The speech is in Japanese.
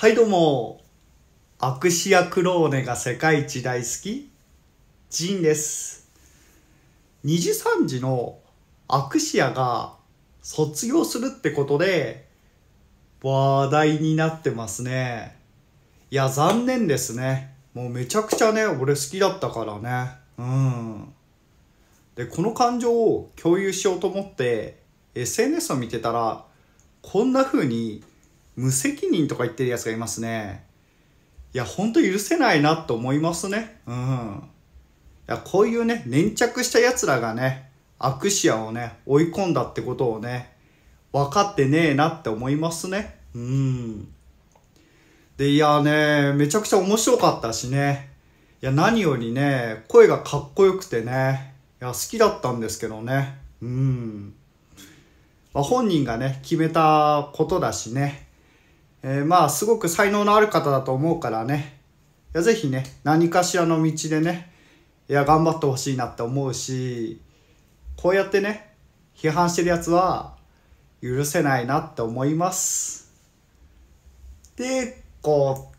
はいどうも。アクシアクローネが世界一大好き、ジンです。2時3時のアクシアが卒業するってことで話題になってますね。いや、残念ですね。もうめちゃくちゃね、俺好きだったからね。うん。で、この感情を共有しようと思って SNS を見てたらこんな風に無責任とか言ってるやつがいますね。いや、ほんと許せないなと思いますね。うん。いや、こういうね、粘着した奴らがね、アクシアをね、追い込んだってことをね、分かってねえなって思いますね。うん。で、いやね、めちゃくちゃ面白かったしね。いや、何よりね、声がかっこよくてね、いや、好きだったんですけどね。うん。まあ、本人がね、決めたことだしね。えー、まあすごく才能のある方だと思うからねいやぜひね何かしらの道でねいや頑張ってほしいなって思うしこうやってね批判してるやつは許せないなって思います。でこう